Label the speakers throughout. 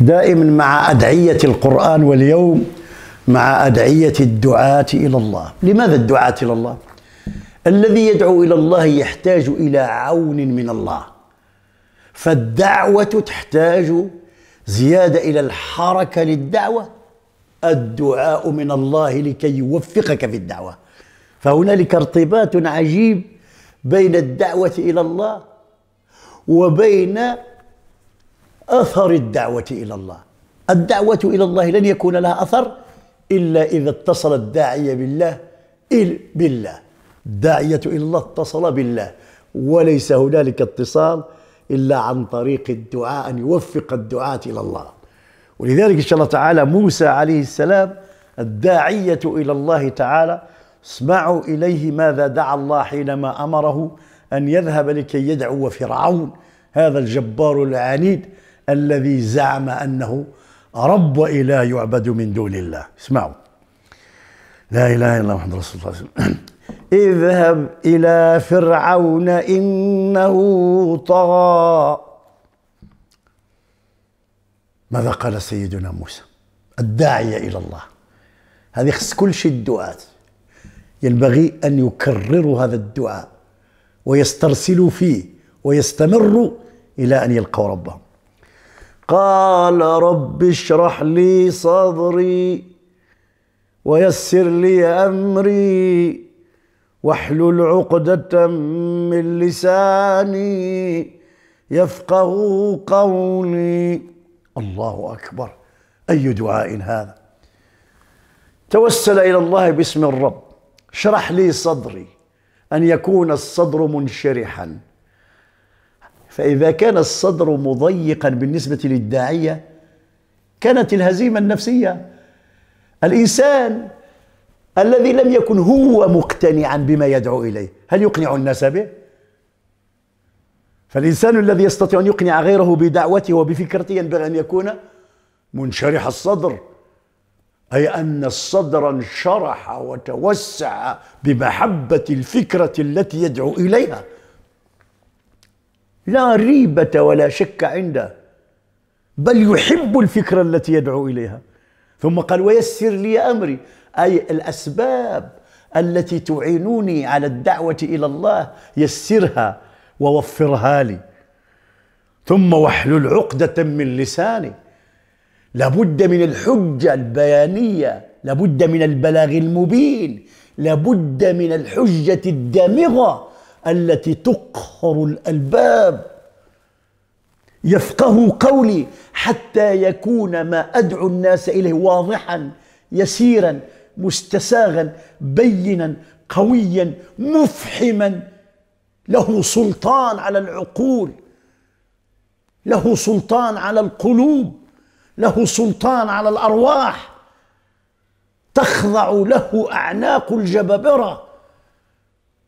Speaker 1: دائما مع أدعية القرآن واليوم مع أدعية الدعاة إلى الله لماذا الدعاة إلى الله؟ الذي يدعو إلى الله يحتاج إلى عون من الله فالدعوة تحتاج زيادة إلى الحركة للدعوة الدعاء من الله لكي يوفقك في الدعوة فهنالك ارتباط عجيب بين الدعوة إلى الله وبين أثر الدعوة إلى الله الدعوة إلى الله لن يكون لها أثر إلا إذا اتصل الداعية بالله إل بالله الداعية إلى الله اتصل بالله وليس هنالك اتصال إلا عن طريق الدعاء أن يوفق الدعاة إلى الله ولذلك إن شاء الله تعالى موسى عليه السلام الداعية إلى الله تعالى اسمعوا إليه ماذا دعا الله حينما أمره أن يذهب لكي يدعو فرعون هذا الجبار العنيد الذي زعم أنه رب وإله يعبد من دون الله اسمعوا لا إله إلا الله محمد رسول الله اذهب إلى فرعون إنه طغى ماذا قال سيدنا موسى الداعية إلى الله هذه كل شيء الدعاء ينبغي أن يكرروا هذا الدعاء ويسترسلوا فيه ويستمروا إلى أن يلقوا ربهم قال رب اشرح لي صدري ويسر لي امري واحلل عقدة من لساني يفقه قولي الله اكبر اي دعاء هذا توسل الى الله باسم الرب اشرح لي صدري ان يكون الصدر منشرحا فإذا كان الصدر مضيقا بالنسبة للداعية كانت الهزيمة النفسية الإنسان الذي لم يكن هو مقتنعا بما يدعو إليه هل يقنع الناس به؟ فالإنسان الذي يستطيع أن يقنع غيره بدعوته وبفكرته ينبغي أن يكون منشرح الصدر أي أن الصدر انشرح وتوسع بمحبة الفكرة التي يدعو إليها لا ريبة ولا شك عنده بل يحب الفكرة التي يدعو إليها ثم قال ويسر لي أمري أي الأسباب التي تعينني على الدعوة إلى الله يسرها ووفرها لي ثم واحلل عقدة من لساني لابد من الحجة البيانية لابد من البلاغ المبين لابد من الحجة الدامغة التي تقهر الالباب يفقهوا قولي حتى يكون ما ادعو الناس اليه واضحا يسيرا مستساغا بينا قويا مفحما له سلطان على العقول له سلطان على القلوب له سلطان على الارواح تخضع له اعناق الجبابره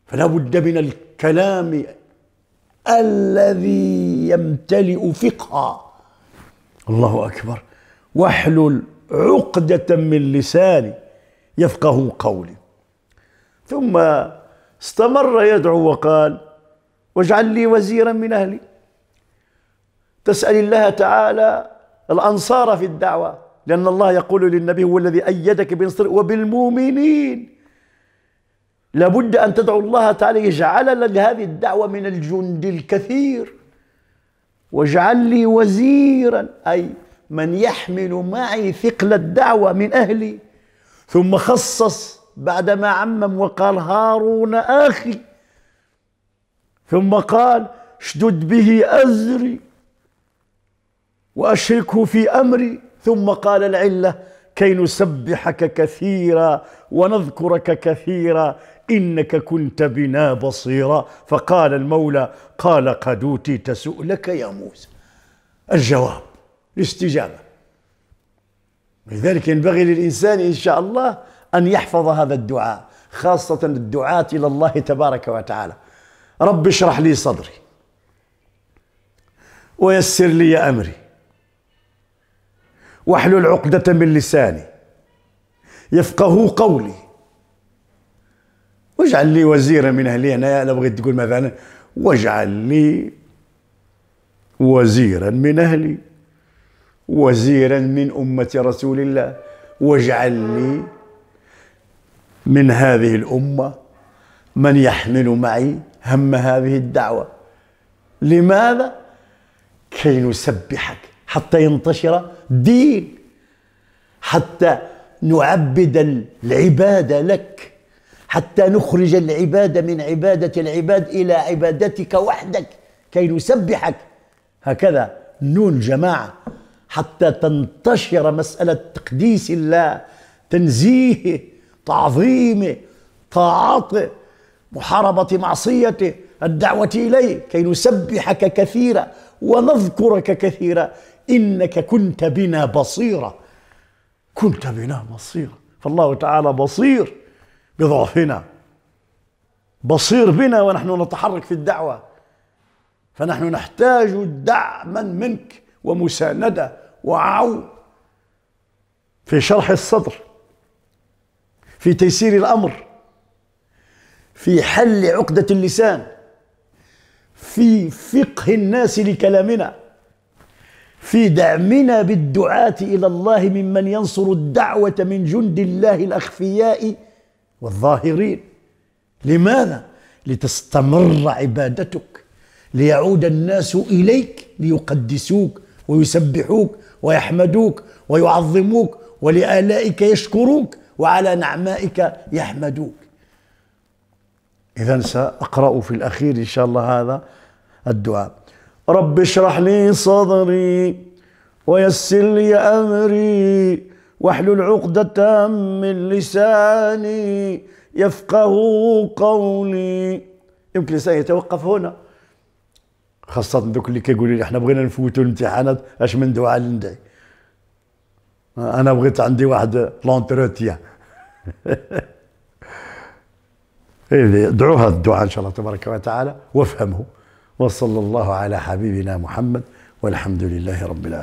Speaker 1: فلا بد من كلام الذي يمتلئ فقها الله أكبر واحلل عقدة من لساني يفقه قولي ثم استمر يدعو وقال واجعل لي وزيرا من أهلي تسأل الله تعالى الأنصار في الدعوة لأن الله يقول للنبي هو الذي أيدك بنصر وبالمؤمنين لابد أن تدعو الله تعالى يجعل لك هذه الدعوة من الجند الكثير واجعل لي وزيرا أي من يحمل معي ثقل الدعوة من أهلي ثم خصص بعدما عمم وقال هارون أخي ثم قال اشدد به أزري وأشركه في أمري ثم قال العلة كي نسبحك كثيرا ونذكرك كثيرا إنك كنت بنا بصيرا فقال المولى قال قد أوتيت سؤلك يا موسى الجواب الاستجابة لذلك ينبغي للإنسان إن شاء الله أن يحفظ هذا الدعاء خاصة الدعاة إلى الله تبارك وتعالى رب اشرح لي صدري ويسر لي أمري واحلل عقدة من لساني يفقه قولي واجعل لي وزيرا من أهلي انا لو بغيت تقول مثلا واجعل لي وزيرا من أهلي وزيرا من أمة رسول الله واجعل لي من هذه الأمة من يحمل معي هم هذه الدعوة لماذا؟ كي نسبحك حتى ينتشر دين حتى نعبد العبادة لك حتى نخرج العبادة من عبادة العباد إلى عبادتك وحدك كي نسبحك هكذا نون جماعة حتى تنتشر مسألة تقديس الله تنزيهه تعظيمه طاعته محاربة معصيته الدعوة إليه كي نسبحك كثيرا ونذكرك كثيرا إنك كنت بنا بصيرا كنت بنا بصيرا فالله تعالى بصير بضعفنا بصير بنا ونحن نتحرك في الدعوة فنحن نحتاج دعما منك ومساندة وعون في شرح الصدر في تيسير الأمر في حل عقدة اللسان في فقه الناس لكلامنا في دعمنا بالدعاة إلى الله ممن ينصر الدعوة من جند الله الأخفياء والظاهرين لماذا؟ لتستمر عبادتك ليعود الناس إليك ليقدسوك ويسبحوك ويحمدوك ويعظموك ولآلائك يشكروك وعلى نعمائك يحمدوك إذا سأقرأ في الأخير إن شاء الله هذا الدعاء رب اشرح لي صدري ويسر لي أمري واحلل عقدة من لساني يفقه قولي يمكن الإنسان يتوقف هنا خاصة ذوك اللي كيقولوا لي احنا بغينا نفوتوا الامتحانات اش من دعاء لندعي انا بغيت عندي واحد لونتروتيان ادعوا إيه، هذا الدعاء ان شاء الله تبارك وتعالى وافهمه وصلى الله على حبيبنا محمد والحمد لله رب العالمين